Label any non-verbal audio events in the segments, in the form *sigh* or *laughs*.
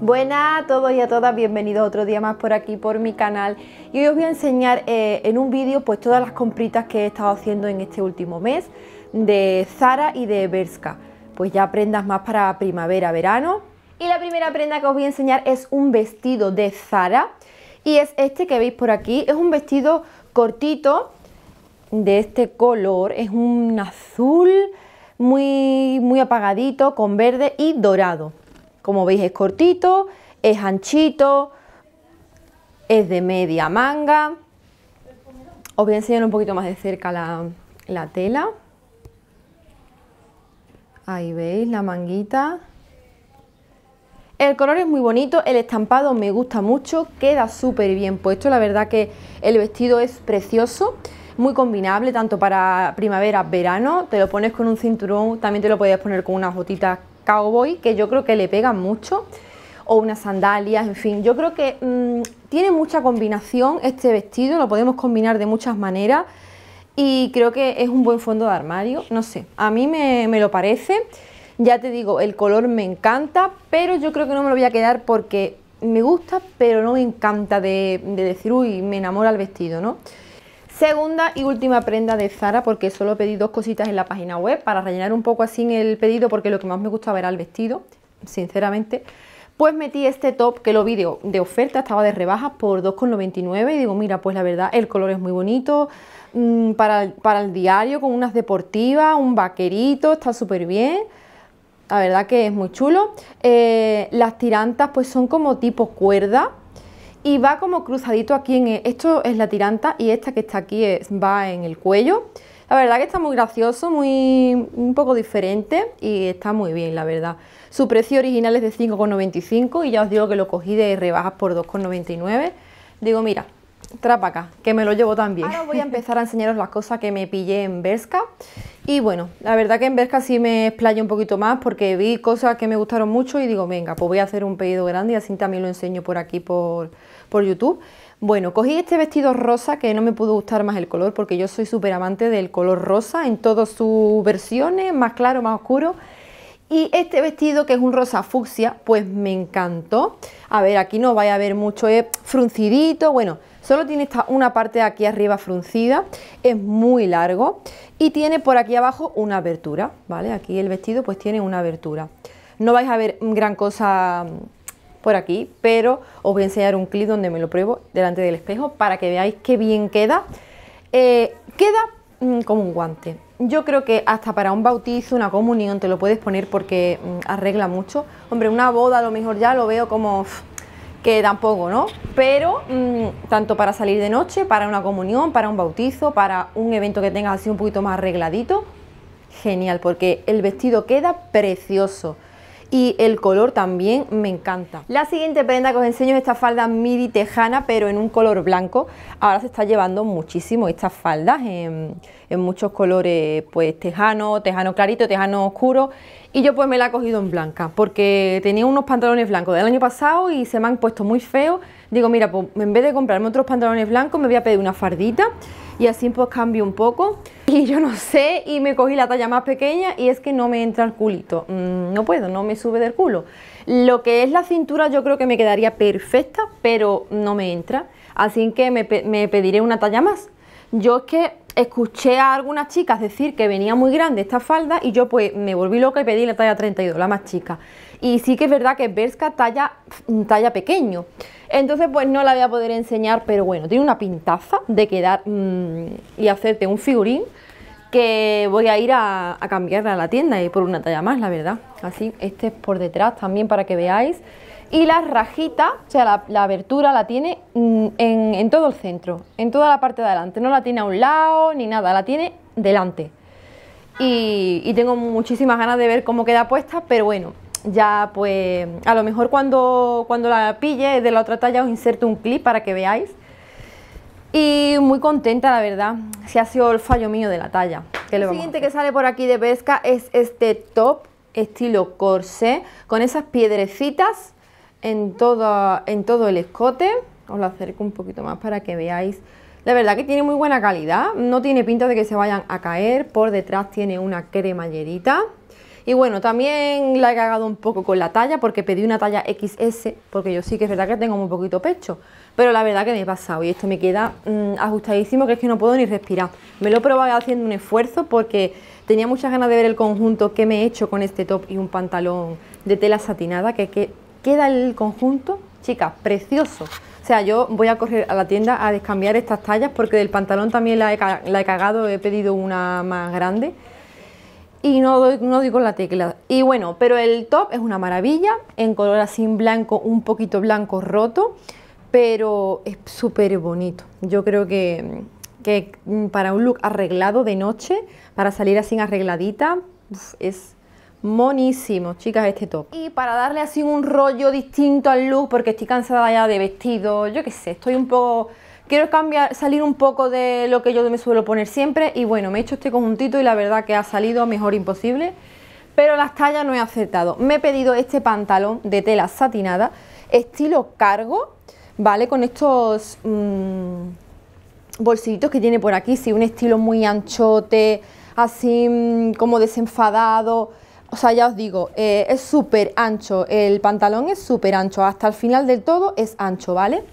Buenas a todos y a todas, bienvenidos otro día más por aquí por mi canal y hoy os voy a enseñar eh, en un vídeo pues todas las compritas que he estado haciendo en este último mes de Zara y de Berska, pues ya prendas más para primavera, verano y la primera prenda que os voy a enseñar es un vestido de Zara y es este que veis por aquí, es un vestido cortito de este color, es un azul muy, muy apagadito con verde y dorado como veis es cortito, es anchito, es de media manga. Os voy a enseñar un poquito más de cerca la, tela. Ahí veis la manguita. El color es muy bonito, el estampado me gusta mucho, queda súper bien puesto, la verdad que el vestido es precioso muy combinable tanto para primavera, verano, te lo pones con un cinturón, también te lo podías poner con unas botitas cowboy que yo creo que le pegan mucho o unas sandalias, en fin, yo creo que mm, tiene mucha combinación este vestido, lo podemos combinar de muchas maneras y creo que es un buen fondo de armario, no sé, a mí me, lo parece, ya te digo, el color me encanta, pero yo creo que no me lo voy a quedar porque me gusta, pero no me encanta de, de decir, uy, me enamora el vestido, ¿no? Segunda y última prenda de Zara porque solo pedí dos cositas en la página web para rellenar un poco así en el pedido porque lo que más me gustaba era el vestido, sinceramente. Pues metí este top que lo vi de, oferta, estaba de rebajas por 2,99 y digo, mira, pues la verdad el color es muy bonito, mm, para, el diario con unas deportivas, un vaquerito, está súper bien. La verdad que es muy chulo. Eh, las tirantas pues son como tipo cuerda, y va como cruzadito aquí en... E, esto es la tiranta y esta que está aquí va en el cuello. La verdad que está muy gracioso, muy un poco diferente y está muy bien, la verdad. Su precio original es de 5,95 y ya os digo que lo cogí de rebajas por 2,99. Digo, mira, Trapaca, que me lo llevo también. Ahora voy a empezar a enseñaros las cosas que me pillé en Berska. Y bueno, la verdad que en Berska sí me explayé un poquito más porque vi cosas que me gustaron mucho y digo, venga, pues voy a hacer un pedido grande y así también lo enseño por aquí por, por YouTube. Bueno, cogí este vestido rosa que no me pudo gustar más el color porque yo soy súper amante del color rosa en todas sus versiones, más claro, más oscuro. Y este vestido, que es un rosa fucsia, pues me encantó. A ver, aquí no vais a ver mucho, es fruncidito, bueno, solo tiene esta una parte de aquí arriba fruncida, es muy largo y tiene por aquí abajo una abertura, ¿vale? Aquí el vestido pues tiene una abertura. No vais a ver gran cosa mm, por aquí, pero os voy a enseñar un clip donde me lo pruebo delante del espejo para que veáis qué bien queda. Eh, como un guante. Yo creo que hasta para un bautizo, una comunión te lo puedes poner porque mm, arregla mucho. Hombre, una boda a lo mejor ya lo veo como que tampoco, ¿no? Pero mm, tanto para salir de noche, para una comunión, para un bautizo, para un evento que tengas así un poquito más arregladito, genial, porque el vestido queda precioso. Y el color también me encanta. La siguiente prenda que os enseño es esta falda midi tejana, pero en un color blanco. Ahora se está llevando muchísimo estas faldas. en en muchos colores, pues tejano, tejano clarito, tejano oscuro. Y yo pues me la he cogido en blanca, porque tenía unos pantalones blancos del año pasado y se me han puesto muy feos. Digo, mira, pues en vez de comprarme otros pantalones blancos, me voy a pedir una fardita y así pues cambio un poco. *laughs* Y yo no sé, y me cogí la talla más pequeña y es que no me entra el culito. Mm, no puedo, no me sube del culo. Lo que es la cintura yo creo que me quedaría perfecta, pero no me entra. Así que me, me pediré una talla más. Yo es que escuché a algunas chicas decir que venía muy grande esta falda y yo pues me volví loca y pedí la talla 32, la más chica. Y sí que es verdad que Berska talla, mm, talla pequeño. Entonces pues no la voy a poder enseñar, pero bueno, tiene una pintaza de quedar mm, y hacerte un figurín que voy a ir a, a cambiarla a la tienda y por una talla más, la verdad. Así, este es por detrás también para que veáis y la rajita, o sea, la, abertura la tiene mm, en, todo el centro, en toda la parte de adelante, no la tiene a un lado ni nada, la tiene delante. Y, tengo muchísimas ganas de ver cómo queda puesta, pero bueno, ya pues a lo mejor cuando, cuando la pille de la otra talla os inserto un clip para que veáis. Y muy contenta, la verdad, si ha sido el fallo mío de la talla. lo siguiente que sale por aquí de pesca es este top estilo corsé con esas piedrecitas en, todo, en todo el escote. Os lo acerco un poquito más para que veáis. La verdad que tiene muy buena calidad, no tiene pinta de que se vayan a caer. Por detrás tiene una cremallerita. Y bueno, también la he cagado un poco con la talla porque pedí una talla XS, porque yo sí que es verdad que tengo muy poquito pecho, pero la verdad que me he pasado y esto me queda mm, ajustadísimo que es que no puedo ni respirar. Me lo he probado haciendo un esfuerzo porque tenía muchas ganas de ver el conjunto que me he hecho con este top y un pantalón de tela satinada que, que queda el conjunto, chicas, precioso. O sea, yo voy a correr a la tienda a descambiar estas tallas porque del pantalón también la he, cagado, he pedido una más grande y no doy, no con la tecla. Y bueno, pero el top es una maravilla, en color así blanco, un poquito blanco roto, pero es súper bonito. Yo creo que, mm, para un look arreglado de noche, para salir así arregladita, es monísimo, chicas, este top. Y para darle así un rollo distinto al look, porque estoy cansada ya de vestido, yo qué sé, estoy un poco... Quiero cambiar, salir un poco de lo que yo me suelo poner siempre y bueno, me he hecho este conjuntito y la verdad que ha salido mejor imposible, pero las tallas no he aceptado Me he pedido este pantalón de tela satinada, estilo cargo, ¿vale? Con estos bolsitos mm, bolsillitos que tiene por aquí, sí, un estilo muy anchote, así mm, como desenfadado, o sea, ya os digo, eh, es súper ancho, el pantalón es súper ancho, hasta el final del todo es ancho, ¿vale?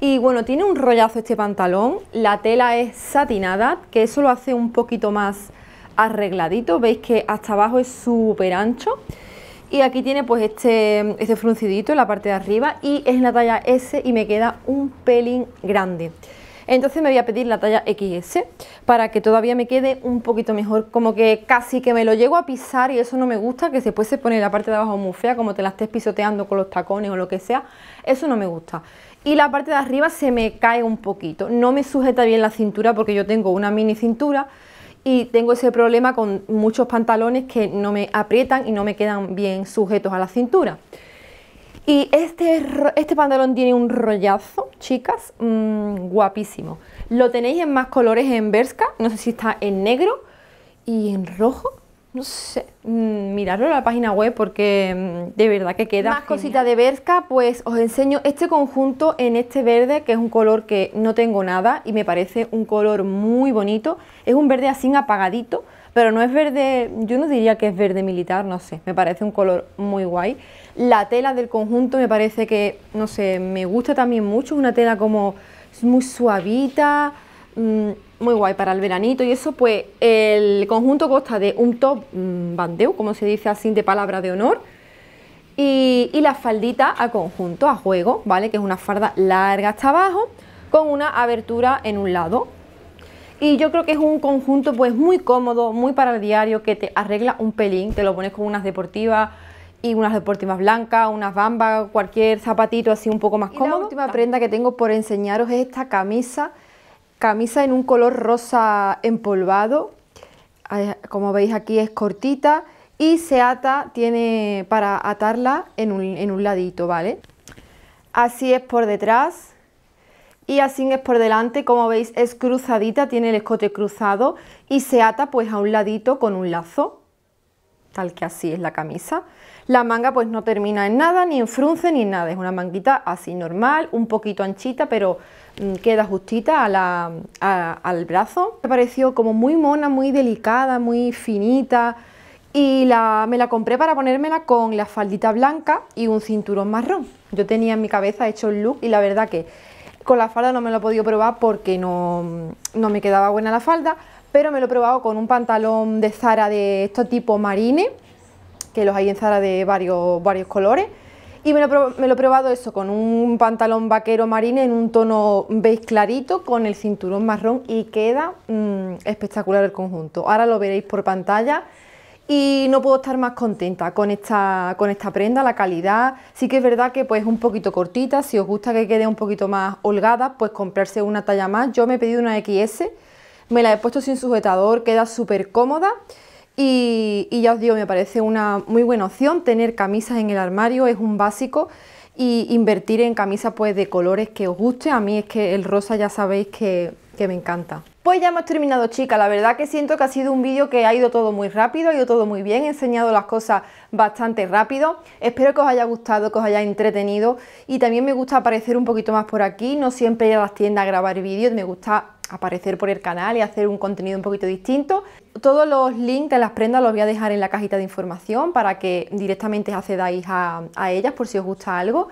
Y bueno, tiene un rollazo este pantalón, la tela es satinada, que eso lo hace un poquito más arregladito, veis que hasta abajo es súper ancho. Y aquí tiene pues este, este fruncidito en la parte de arriba y es la talla S y me queda un pelín grande. Entonces me voy a pedir la talla XS para que todavía me quede un poquito mejor, como que casi que me lo llego a pisar y eso no me gusta, que después se pone la parte de abajo muy fea, como te la estés pisoteando con los tacones o lo que sea, eso no me gusta. Y la parte de arriba se me cae un poquito, no me sujeta bien la cintura porque yo tengo una mini cintura, y tengo ese problema con muchos pantalones que no me aprietan y no me quedan bien sujetos a la cintura. Y este, este pantalón tiene un rollazo, chicas, mm, guapísimo. Lo tenéis en más colores en Berska, no sé si está en negro y en rojo. No sé, mm, miradlo en la página web porque mm, de verdad que queda. Más cositas de Berska, pues os enseño este conjunto en este verde, que es un color que no tengo nada y me parece un color muy bonito. Es un verde así apagadito, pero no es verde, yo no diría que es verde militar, no sé, me parece un color muy guay. La tela del conjunto me parece que, no sé, me gusta también mucho, es una tela como muy suavita, mm, muy guay para el veranito y eso pues el conjunto consta de un top mm, bandeau como se dice así de palabra de honor, y, y, la faldita a conjunto, a juego, ¿vale? Que es una farda larga hasta abajo con una abertura en un lado, y yo creo que es un conjunto pues muy cómodo, muy para el diario, que te arregla un pelín, te lo pones con unas deportivas y unas deportivas blancas, unas bambas, cualquier zapatito así un poco más cómodo. La última prenda que tengo por enseñaros es esta camisa, camisa en un color rosa empolvado, como veis aquí es cortita y se ata, tiene para atarla en un, en un ladito, ¿vale? Así es por detrás, y así es por delante, como veis es cruzadita, tiene el escote cruzado y se ata pues a un ladito con un lazo, tal que así es la camisa. La manga pues no termina en nada, ni en frunce ni en nada, es una manguita así normal, un poquito anchita pero mm, queda justita al brazo. Me pareció como muy mona, muy delicada, muy finita y me la compré para ponérmela con la faldita blanca y un cinturón marrón. Yo tenía en mi cabeza hecho el look y la verdad que con la falda no me lo he podido probar porque no, me quedaba buena la falda, pero me lo he probado con un pantalón de Zara de este tipo marine, que los hay en Zara de varios, varios colores, y me lo, he probado eso con un pantalón vaquero marine en un tono beige clarito con el cinturón marrón y queda mm, espectacular el conjunto. Ahora lo veréis por pantalla y no puedo estar más contenta con esta, con esta prenda, la calidad. Sí que es verdad que pues un poquito cortita, si os gusta que quede un poquito más holgada, pues comprarse una talla más. Yo me he pedido una XS, me la he puesto sin sujetador, queda súper cómoda. Y, ya os digo, me parece una muy buena opción tener camisas en el armario, es un básico y invertir en camisas pues de colores que os guste. A mí es que el rosa ya sabéis que me encanta. Pues ya hemos terminado chicas, la verdad que siento que ha sido un vídeo que ha ido todo muy rápido, ha ido todo muy bien, he enseñado las cosas bastante rápido, espero que os haya gustado, que os haya entretenido y también me gusta aparecer un poquito más por aquí, no siempre ir a las tiendas a grabar vídeos, me gusta aparecer por el canal y hacer un contenido un poquito distinto. Todos los links de las prendas los voy a dejar en la cajita de información para que directamente accedáis a, a ellas por si os gusta algo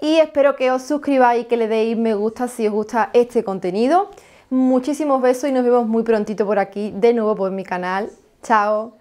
y espero que os suscribáis y que le deis me gusta si os gusta este contenido. Muchísimos besos y nos vemos muy prontito por aquí de nuevo por mi canal. Chao.